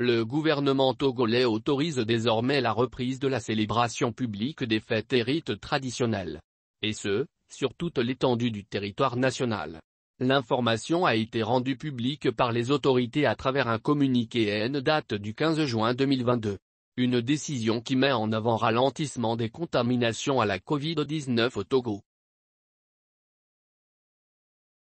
Le gouvernement togolais autorise désormais la reprise de la célébration publique des fêtes et rites traditionnels. Et ce, sur toute l'étendue du territoire national. L'information a été rendue publique par les autorités à travers un communiqué N date du 15 juin 2022. Une décision qui met en avant ralentissement des contaminations à la Covid-19 au Togo.